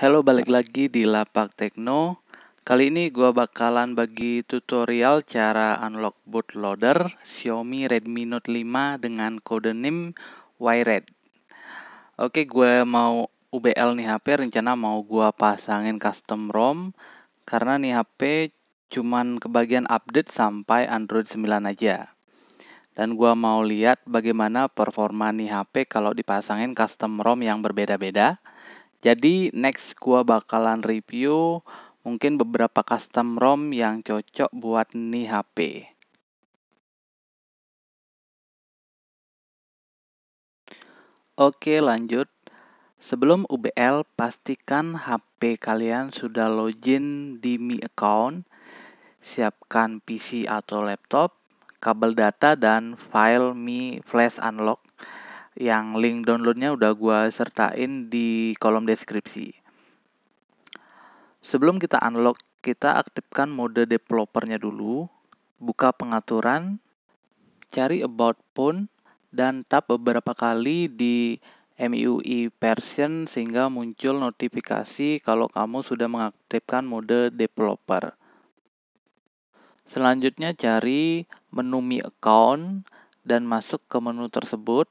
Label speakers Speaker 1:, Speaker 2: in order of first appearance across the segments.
Speaker 1: Halo, balik lagi di Lapak Tekno. Kali ini gue bakalan bagi tutorial cara unlock bootloader Xiaomi Redmi Note 5 dengan kode NIM Wired. Oke, gue mau UBL nih HP, rencana mau gua pasangin custom ROM karena nih HP cuman kebagian update sampai Android 9 aja. Dan gue mau lihat bagaimana performa nih HP kalau dipasangin custom ROM yang berbeda-beda jadi next gua bakalan review mungkin beberapa custom ROM yang cocok buat nih HP. Oke, lanjut. Sebelum UBL, pastikan HP kalian sudah login di Mi account. Siapkan PC atau laptop, kabel data dan file Mi Flash Unlock yang link downloadnya udah gue sertain di kolom deskripsi. Sebelum kita unlock, kita aktifkan mode developernya dulu, buka pengaturan, cari about phone, dan tap beberapa kali di MIUI version sehingga muncul notifikasi kalau kamu sudah mengaktifkan mode developer. Selanjutnya cari menu Mi Account dan masuk ke menu tersebut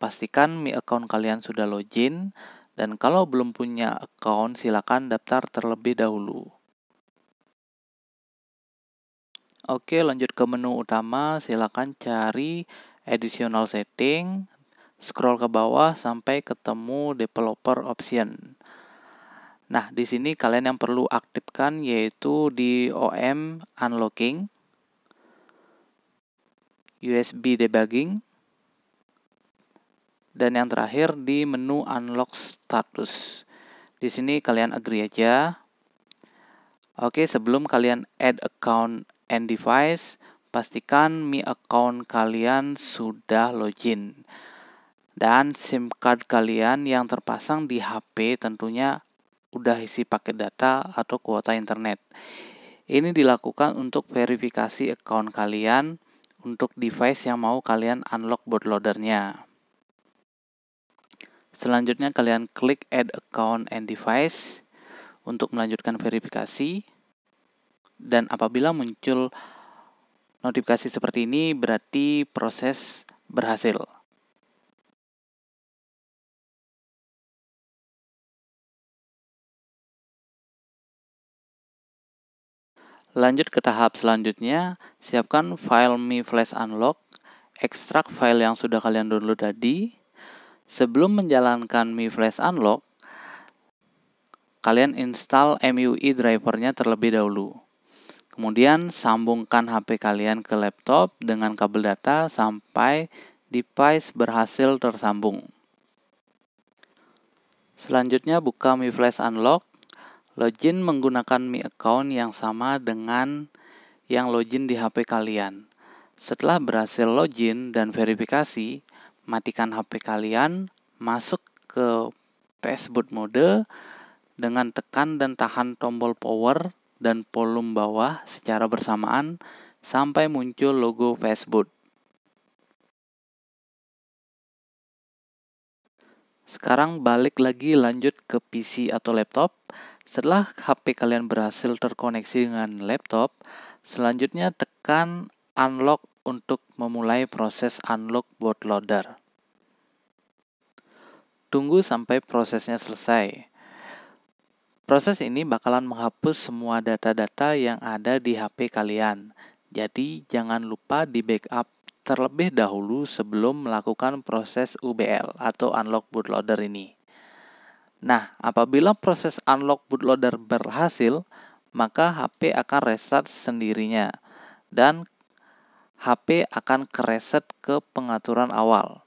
Speaker 1: Pastikan Mi account kalian sudah login dan kalau belum punya account silakan daftar terlebih dahulu. Oke, lanjut ke menu utama, silakan cari additional setting, scroll ke bawah sampai ketemu developer option. Nah, di sini kalian yang perlu aktifkan yaitu di OM unlocking, USB debugging, dan yang terakhir di menu unlock status. Di sini kalian agree aja. Oke, sebelum kalian add account and device, pastikan Mi account kalian sudah login. Dan SIM card kalian yang terpasang di HP tentunya udah isi paket data atau kuota internet. Ini dilakukan untuk verifikasi account kalian untuk device yang mau kalian unlock bootloadernya. Selanjutnya kalian klik add account and device untuk melanjutkan verifikasi. Dan apabila muncul notifikasi seperti ini berarti proses berhasil. Lanjut ke tahap selanjutnya, siapkan file Mi Flash Unlock, ekstrak file yang sudah kalian download tadi, Sebelum menjalankan Mi Flash Unlock, kalian install MIUI e drivernya terlebih dahulu. Kemudian sambungkan HP kalian ke laptop dengan kabel data sampai device berhasil tersambung. Selanjutnya buka Mi Flash Unlock, login menggunakan Mi account yang sama dengan yang login di HP kalian. Setelah berhasil login dan verifikasi, matikan HP kalian, masuk ke PS boot mode dengan tekan dan tahan tombol power dan volume bawah secara bersamaan sampai muncul logo PS boot. Sekarang balik lagi lanjut ke PC atau laptop. Setelah HP kalian berhasil terkoneksi dengan laptop, selanjutnya tekan unlock untuk memulai proses unlock bootloader tunggu sampai prosesnya selesai. Proses ini bakalan menghapus semua data-data yang ada di HP kalian. Jadi, jangan lupa di-backup terlebih dahulu sebelum melakukan proses UBL atau unlock bootloader ini. Nah, apabila proses unlock bootloader berhasil, maka HP akan reset sendirinya dan HP akan kereset ke pengaturan awal.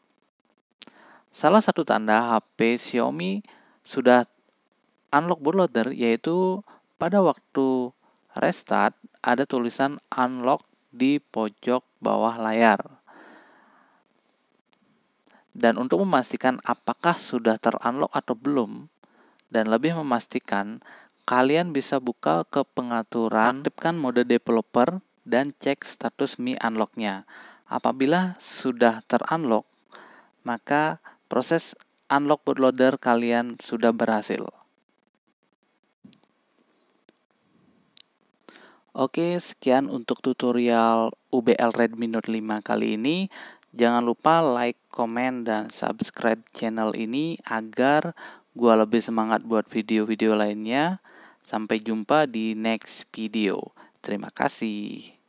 Speaker 1: Salah satu tanda HP Xiaomi sudah unlock bootloader yaitu pada waktu restart ada tulisan unlock di pojok bawah layar. Dan untuk memastikan apakah sudah terunlock atau belum dan lebih memastikan kalian bisa buka ke pengaturan, aktifkan mode developer dan cek status Mi unlocknya. Apabila sudah terunlock, maka Proses unlock bootloader kalian sudah berhasil. Oke, sekian untuk tutorial UBL Redmi Note 5 kali ini. Jangan lupa like, komen, dan subscribe channel ini agar gua lebih semangat buat video-video lainnya. Sampai jumpa di next video. Terima kasih.